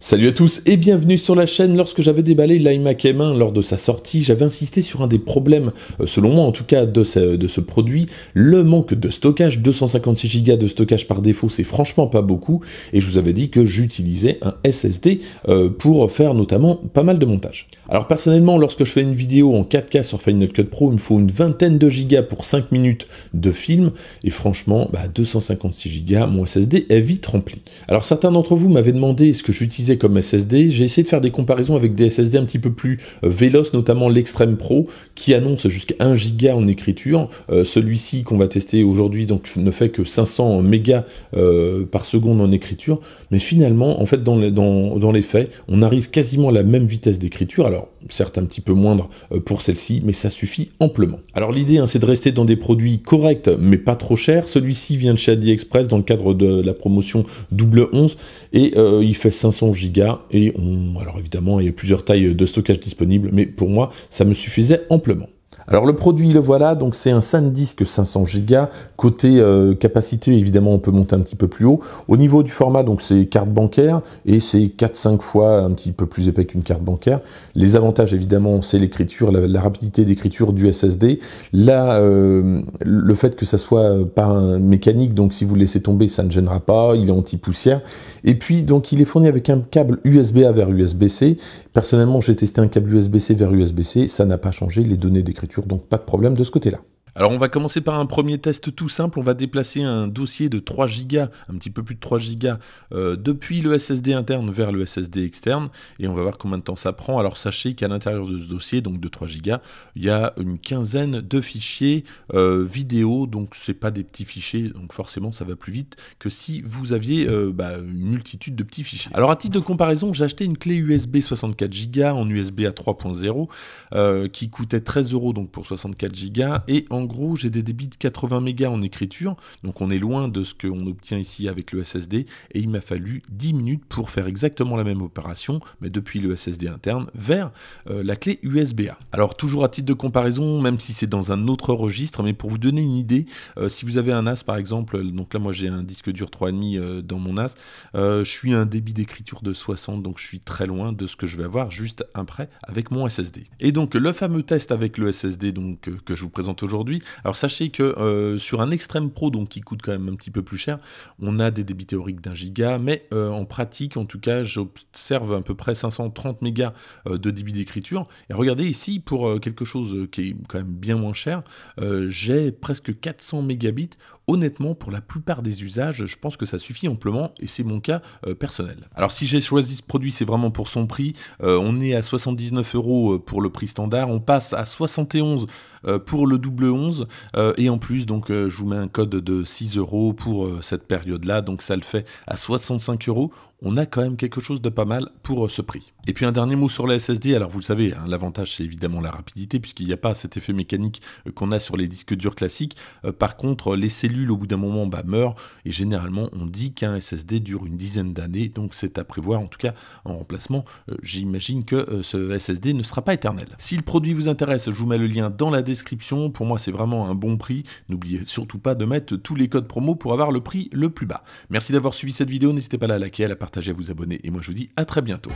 Salut à tous et bienvenue sur la chaîne. Lorsque j'avais déballé l'iMac M1 lors de sa sortie, j'avais insisté sur un des problèmes, euh, selon moi en tout cas, de ce, produit, le manque de stockage. 256 Go de stockage par défaut, c'est franchement pas beaucoup. Et je vous avais dit que j'utilisais un SSD euh, pour faire notamment pas mal de montage. Alors personnellement, lorsque je fais une vidéo en 4K sur Final Cut Pro, il me faut une vingtaine de gigas pour 5 minutes de film. Et franchement, bah, 256 Go, mon SSD est vite rempli. Alors certains d'entre vous m'avaient demandé ce que j'utilisais comme SSD. J'ai essayé de faire des comparaisons avec des SSD un petit peu plus euh, véloces, notamment l'Extreme Pro, qui annonce jusqu'à 1 giga en écriture. Euh, celui-ci qu'on va tester aujourd'hui donc ne fait que 500 mégas euh, par seconde en écriture. Mais finalement, en fait, dans, les dans, dans les faits, on arrive quasiment à la même vitesse d'écriture. Alors, certes un petit peu moindre pour celle-ci, mais ça suffit amplement. Alors l'idée, hein, c'est de rester dans des produits corrects, mais pas trop chers. Celui-ci vient de chez AliExpress dans le cadre de la promotion double 11 et il fait 500 giga et on, alors évidemment il y a plusieurs tailles de stockage disponibles, mais pour moi ça me suffisait amplement. Alors le produit, le voilà, donc c'est un SanDisk 500 Go, côté euh, capacité, évidemment, on peut monter un petit peu plus haut. Au niveau du format, donc c'est carte bancaire, et c'est 4-5 fois un petit peu plus épais qu'une carte bancaire. Les avantages, évidemment, c'est l'écriture, la, rapidité d'écriture du SSD. Là, euh, le fait que ça soit pas mécanique, donc si vous le laissez tomber, ça ne gênera pas, il est anti-poussière. Et puis, donc, il est fourni avec un câble USB-A vers USB-C. Personnellement, j'ai testé un câble USB-C vers USB-C, ça n'a pas changé les données d'écriture donc pas de problème de ce côté-là. Alors on va commencer par un premier test tout simple, on va déplacer un dossier de 3 Go, un petit peu plus de 3 Go, euh, depuis le SSD interne vers le SSD externe, et on va voir combien de temps ça prend. Alors sachez qu'à l'intérieur de ce dossier, donc de 3 Go, il y a une quinzaine de fichiers euh, vidéo, donc c'est pas des petits fichiers, donc forcément ça va plus vite que si vous aviez euh, bah, une multitude de petits fichiers. Alors à titre de comparaison, j'ai acheté une clé USB 64 Go en USB à 3.0 qui coûtait 13 euros donc pour 64 gigas et en en gros, j'ai des débits de 80 mégas en écriture, donc on est loin de ce qu'on obtient ici avec le SSD, et il m'a fallu 10 minutes pour faire exactement la même opération, mais depuis le SSD interne vers euh, la clé usb Alors toujours à titre de comparaison, même si c'est dans un autre registre, mais pour vous donner une idée, euh, si vous avez un NAS par exemple, donc là moi j'ai un disque dur 3,5 demi euh, dans mon NAS, je suis un débit d'écriture de 60, donc je suis très loin de ce que je vais avoir juste après avec mon SSD. Et donc le fameux test avec le SSD donc, que je vous présente aujourd'hui, alors sachez que euh, sur un Extreme Pro, donc qui coûte quand même un petit peu plus cher, on a des débits théoriques d'un giga, mais euh, en pratique, en tout cas, j'observe à peu près 530 mégas euh, de débit d'écriture. Et regardez ici, pour quelque chose qui est quand même bien moins cher, j'ai presque 400 mégabits honnêtement, pour la plupart des usages, je pense que ça suffit amplement et c'est mon cas euh, personnel. Alors si j'ai choisi ce produit, c'est vraiment pour son prix. Euh, on est à 79 euros euh, pour le prix standard, on passe à 71 pour le double 11 et en plus donc je vous mets un code de 6 euros pour cette période là, donc ça le fait à 65 euros on a quand même quelque chose de pas mal pour euh, ce prix. Et puis un dernier mot sur les SSD, alors vous le savez, hein, l'avantage c'est évidemment la rapidité puisqu'il n'y a pas cet effet mécanique euh, qu'on a sur les disques durs classiques. Euh, par contre, les cellules au bout d'un moment bah, meurent et généralement on dit qu'un SSD dure une dizaine d'années, donc c'est à prévoir en tout cas en remplacement. J'imagine que ce SSD ne sera pas éternel. Si le produit vous intéresse, je vous mets le lien dans la description. Pour moi c'est vraiment un bon prix. N'oubliez surtout pas de mettre tous les codes promo pour avoir le prix le plus bas. Merci d'avoir suivi cette vidéo, n'hésitez pas à la liker, à la partager Partagez, vous abonner. Et moi, je vous dis à très bientôt.